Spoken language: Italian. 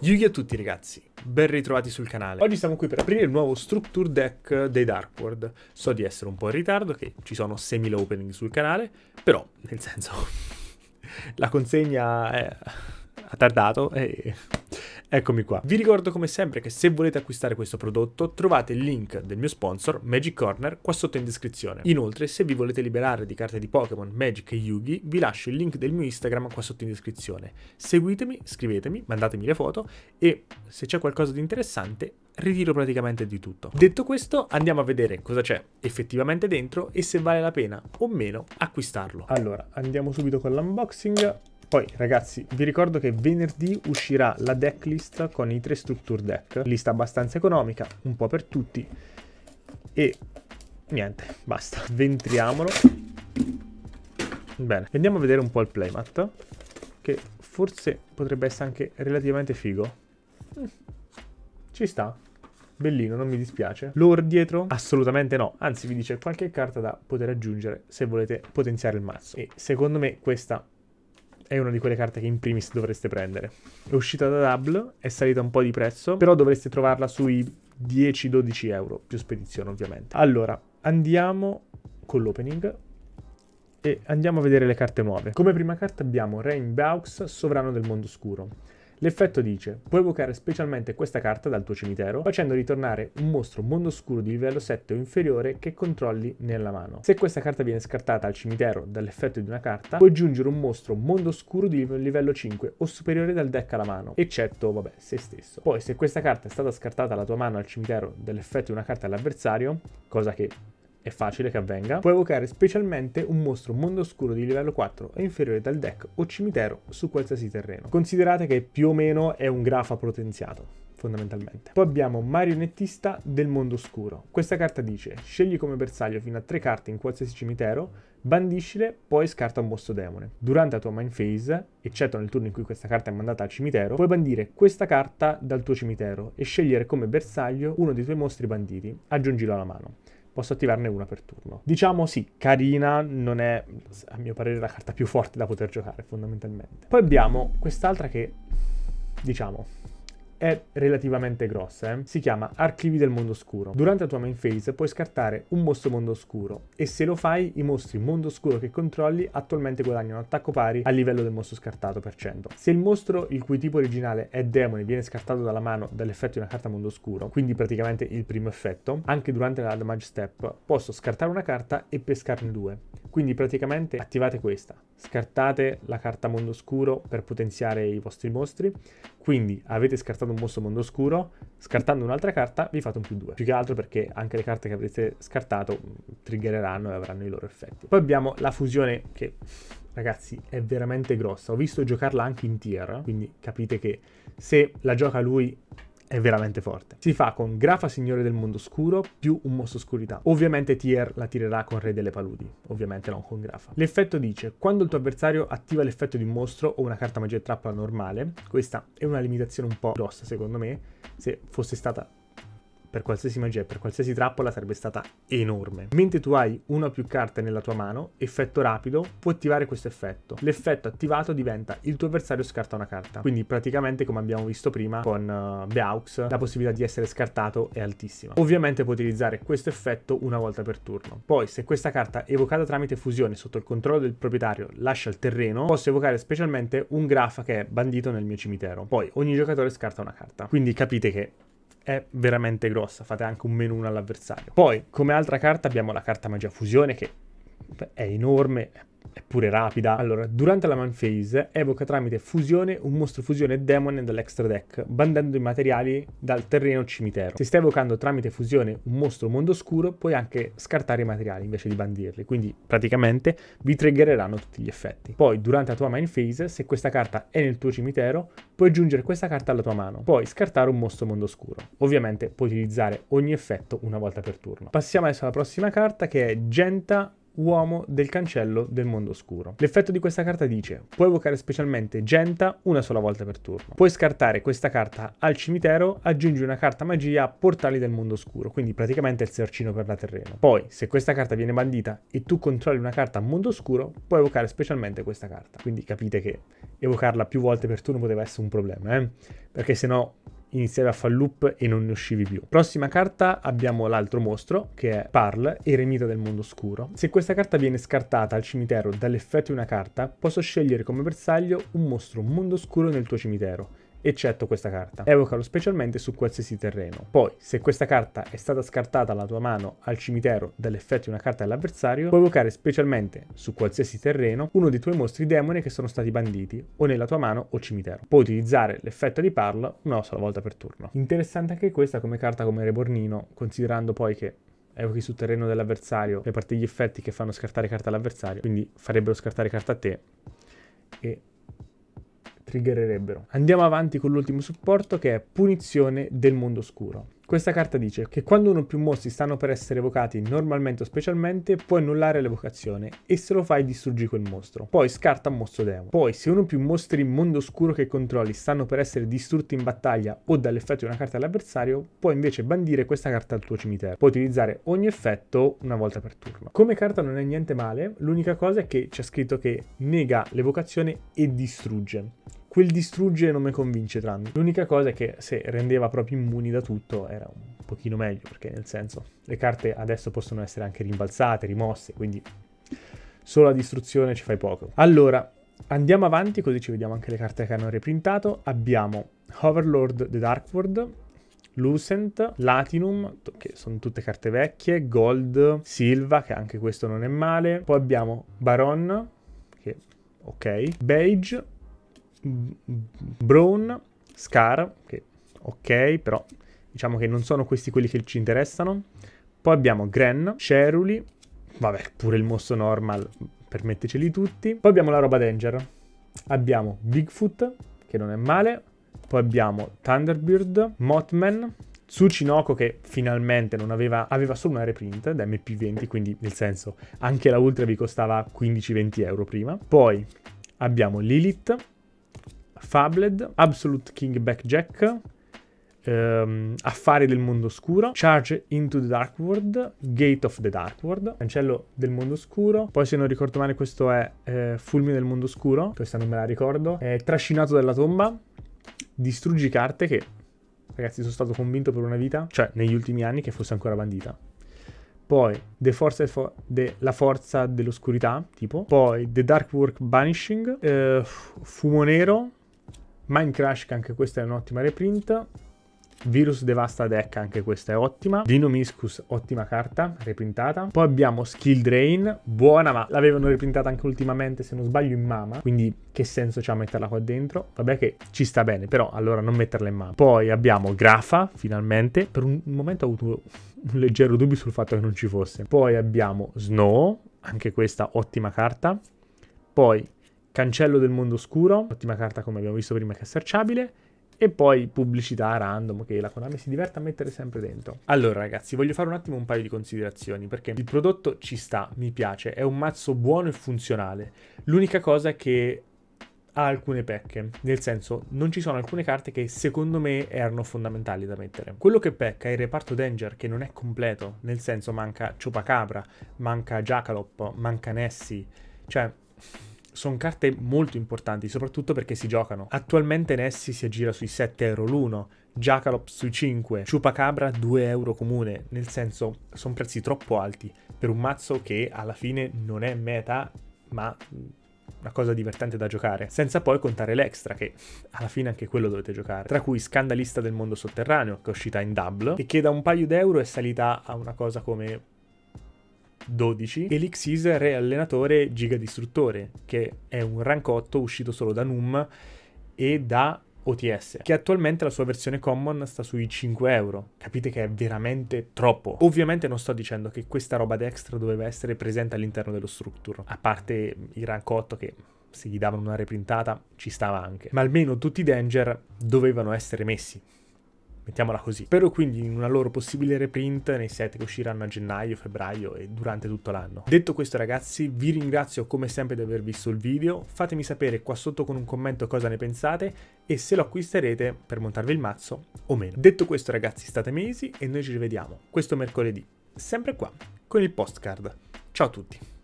Yugi a tutti ragazzi, ben ritrovati sul canale. Oggi siamo qui per aprire il nuovo Structure Deck dei Dark World. So di essere un po' in ritardo, che ci sono 6.000 opening sul canale, però, nel senso, la consegna è... ha tardato e Eccomi qua. Vi ricordo come sempre che se volete acquistare questo prodotto trovate il link del mio sponsor Magic Corner qua sotto in descrizione. Inoltre se vi volete liberare di carte di Pokémon, Magic e Yugi vi lascio il link del mio Instagram qua sotto in descrizione. Seguitemi, scrivetemi, mandatemi le foto e se c'è qualcosa di interessante ritiro praticamente di tutto. Detto questo, andiamo a vedere cosa c'è effettivamente dentro e se vale la pena o meno acquistarlo. Allora, andiamo subito con l'unboxing. Poi ragazzi vi ricordo che venerdì uscirà la decklist con i tre structure deck, lista abbastanza economica, un po' per tutti e niente, basta, ventriamolo. Bene, andiamo a vedere un po' il playmat che forse potrebbe essere anche relativamente figo. Mm, ci sta, bellino, non mi dispiace. Lore dietro? Assolutamente no, anzi vi dice qualche carta da poter aggiungere se volete potenziare il mazzo. E secondo me questa è una di quelle carte che in primis dovreste prendere. È uscita da Double, è salita un po' di prezzo, però dovreste trovarla sui 10-12 euro, più spedizione ovviamente. Allora, andiamo con l'opening e andiamo a vedere le carte nuove. Come prima carta abbiamo Rain Baux, Sovrano del Mondo Oscuro. L'effetto dice, puoi evocare specialmente questa carta dal tuo cimitero facendo ritornare un mostro mondo oscuro di livello 7 o inferiore che controlli nella mano. Se questa carta viene scartata al cimitero dall'effetto di una carta, puoi aggiungere un mostro mondo oscuro di livello 5 o superiore dal deck alla mano, eccetto, vabbè, se stesso. Poi se questa carta è stata scartata alla tua mano al cimitero dall'effetto di una carta all'avversario, cosa che è facile che avvenga, può evocare specialmente un mostro mondo oscuro di livello 4 e inferiore dal deck o cimitero su qualsiasi terreno. Considerate che più o meno è un grafa potenziato fondamentalmente. Poi abbiamo Marionettista del Mondo Oscuro. Questa carta dice: scegli come bersaglio fino a tre carte in qualsiasi cimitero, bandiscile, poi scarta un mostro demone. Durante la tua main phase, eccetto nel turno in cui questa carta è mandata al cimitero, puoi bandire questa carta dal tuo cimitero e scegliere come bersaglio uno dei tuoi mostri banditi. Aggiungilo alla mano posso attivarne una per turno. Diciamo sì, carina, non è a mio parere la carta più forte da poter giocare fondamentalmente. Poi abbiamo quest'altra che, diciamo, è relativamente grossa, eh? si chiama Archivi del Mondo Oscuro. Durante la tua main phase puoi scartare un mostro mondo oscuro e se lo fai i mostri mondo oscuro che controlli attualmente guadagnano attacco pari al livello del mostro scartato per cento. Se il mostro il cui tipo originale è demone viene scartato dalla mano dall'effetto di una carta mondo oscuro, quindi praticamente il primo effetto, anche durante la damage step posso scartare una carta e pescarne due. Quindi praticamente attivate questa, scartate la carta mondo oscuro per potenziare i vostri mostri, quindi avete scartato un mostro mondo oscuro, scartando un'altra carta vi fate un più 2, più che altro perché anche le carte che avrete scartato mm, triggereranno e avranno i loro effetti. Poi abbiamo la fusione che ragazzi è veramente grossa, ho visto giocarla anche in tier, quindi capite che se la gioca lui è veramente forte. Si fa con Grafa Signore del Mondo Scuro più un mostro oscurità. Ovviamente Tier la tirerà con Re delle Paludi, ovviamente non con Grafa. L'effetto dice, quando il tuo avversario attiva l'effetto di un mostro o una carta magia trappola normale, questa è una limitazione un po' grossa secondo me, se fosse stata per qualsiasi magia e per qualsiasi trappola sarebbe stata enorme. Mentre tu hai una o più carte nella tua mano, effetto rapido, può attivare questo effetto. L'effetto attivato diventa il tuo avversario scarta una carta. Quindi praticamente come abbiamo visto prima con uh, Beaux, la possibilità di essere scartato è altissima. Ovviamente puoi utilizzare questo effetto una volta per turno. Poi se questa carta evocata tramite fusione sotto il controllo del proprietario lascia il terreno, posso evocare specialmente un Grafa che è bandito nel mio cimitero. Poi ogni giocatore scarta una carta. Quindi capite che è veramente grossa, fate anche un meno 1 all'avversario. Poi, come altra carta, abbiamo la carta Magia Fusione che è enorme, è pure rapida. Allora, durante la man phase evoca tramite fusione un mostro fusione demon dall'extra deck, bandendo i materiali dal terreno cimitero. Se stai evocando tramite fusione un mostro mondo oscuro, puoi anche scartare i materiali invece di bandirli, quindi praticamente vi triggereranno tutti gli effetti. Poi, durante la tua man phase, se questa carta è nel tuo cimitero, puoi aggiungere questa carta alla tua mano, puoi scartare un mostro mondo oscuro. Ovviamente puoi utilizzare ogni effetto una volta per turno. Passiamo adesso alla prossima carta che è Genta uomo del cancello del mondo oscuro. L'effetto di questa carta dice, puoi evocare specialmente Genta una sola volta per turno. Puoi scartare questa carta al cimitero, aggiungi una carta magia a portali del mondo oscuro, quindi praticamente il sercino per la terrena. Poi, se questa carta viene bandita e tu controlli una carta a mondo oscuro, puoi evocare specialmente questa carta. Quindi capite che evocarla più volte per turno poteva essere un problema, eh? Perché sennò iniziavi a far loop e non ne uscivi più. Prossima carta abbiamo l'altro mostro che è Parl, eremita del mondo oscuro. Se questa carta viene scartata al cimitero dall'effetto di una carta, posso scegliere come bersaglio un mostro mondo oscuro nel tuo cimitero eccetto questa carta. Evocalo specialmente su qualsiasi terreno. Poi, se questa carta è stata scartata alla tua mano al cimitero dall'effetto di una carta dell'avversario, puoi evocare specialmente su qualsiasi terreno uno dei tuoi mostri demone che sono stati banditi o nella tua mano o cimitero. Puoi utilizzare l'effetto di parla una sola volta per turno. Interessante anche questa come carta come Rebornino, considerando poi che evochi sul terreno dell'avversario le parti degli effetti che fanno scartare carta all'avversario, quindi farebbero scartare carta a te e triggererebbero. Andiamo avanti con l'ultimo supporto che è punizione del mondo oscuro. Questa carta dice che quando uno o più mostri stanno per essere evocati normalmente o specialmente, puoi annullare l'evocazione e se lo fai distruggi quel mostro. Poi scarta un mostro demo. Poi se uno o più mostri mondo oscuro che controlli stanno per essere distrutti in battaglia o dall'effetto di una carta all'avversario, puoi invece bandire questa carta al tuo cimitero. Puoi utilizzare ogni effetto una volta per turno. Come carta non è niente male, l'unica cosa è che c'è scritto che nega l'evocazione e distrugge quel distruggere non mi convince tranne. L'unica cosa è che se rendeva proprio immuni da tutto era un pochino meglio, perché nel senso le carte adesso possono essere anche rimbalzate, rimosse, quindi solo a distruzione ci fai poco. Allora, andiamo avanti così ci vediamo anche le carte che hanno reprintato. Abbiamo Overlord the Dark World, Lucent, Latinum, che sono tutte carte vecchie, Gold, Silva, che anche questo non è male. Poi abbiamo Baron, che ok, Beige, Brown, Scar, che ok, però diciamo che non sono questi quelli che ci interessano. Poi abbiamo Gren, Ceruli, vabbè, pure il mosso normal, per tutti. Poi abbiamo la roba Danger. Abbiamo Bigfoot, che non è male. Poi abbiamo Thunderbird, Mothman, Tsuchinoko che finalmente non aveva, aveva solo una reprint da MP20, quindi nel senso anche la Ultra vi costava 15-20 euro prima. Poi abbiamo Lilith, Fabled, Absolute King Backjack, Um, affari del mondo oscuro, Charge into the Dark World, Gate of the Dark World, Cancello del mondo oscuro, poi se non ricordo male questo è eh, Fulmine del mondo oscuro, questa non me la ricordo, eh, Trascinato dalla tomba, Distruggi carte che ragazzi sono stato convinto per una vita, cioè negli ultimi anni che fosse ancora bandita. Poi The Force fo de La Forza dell'Oscurità, tipo. Poi The Dark Work Banishing. Eh, fumo Nero Mine che anche questa è un'ottima reprint. Virus Devasta Deck, anche questa è ottima. Dinomiscus, ottima carta, reprintata. Poi abbiamo Skill Drain, buona ma l'avevano reprintata anche ultimamente, se non sbaglio, in Mama. Quindi che senso c'ha metterla qua dentro? Vabbè che ci sta bene, però allora non metterla in Mama. Poi abbiamo Grafa, finalmente. Per un momento ho avuto un leggero dubbio sul fatto che non ci fosse. Poi abbiamo Snow, anche questa ottima carta. Poi Cancello del mondo oscuro, ottima carta come abbiamo visto prima che è searchable. E poi pubblicità random che la Konami si diverte a mettere sempre dentro. Allora ragazzi, voglio fare un attimo un paio di considerazioni perché il prodotto ci sta, mi piace, è un mazzo buono e funzionale. L'unica cosa è che ha alcune pecche, nel senso non ci sono alcune carte che secondo me erano fondamentali da mettere. Quello che pecca è il reparto Danger che non è completo, nel senso manca Chupacabra, manca Jacalop, manca Nessie, cioè sono carte molto importanti, soprattutto perché si giocano. Attualmente Nessi si aggira sui 7 euro l'uno, Jacalops sui 5, Chupacabra 2 euro comune, nel senso sono prezzi troppo alti per un mazzo che alla fine non è meta, ma una cosa divertente da giocare, senza poi contare l'extra, che alla fine anche quello dovete giocare, tra cui Scandalista del Mondo Sotterraneo, che è uscita in double, e che da un paio d'euro è salita a una cosa come 12, Elix Caesar allenatore Giga Distruttore, che è un rank 8 uscito solo da NUM e da OTS, che attualmente la sua versione common sta sui 5 euro. Capite che è veramente troppo. Ovviamente non sto dicendo che questa roba d'extra doveva essere presente all'interno dello structure, a parte il rank 8 che se gli davano una reprintata ci stava anche. Ma almeno tutti i danger dovevano essere messi mettiamola così. Spero quindi in una loro possibile reprint nei set che usciranno a gennaio, febbraio e durante tutto l'anno. Detto questo ragazzi, vi ringrazio come sempre di aver visto il video, fatemi sapere qua sotto con un commento cosa ne pensate e se lo acquisterete per montarvi il mazzo o meno. Detto questo ragazzi, state mesi e noi ci rivediamo questo mercoledì, sempre qua, con il postcard. Ciao a tutti!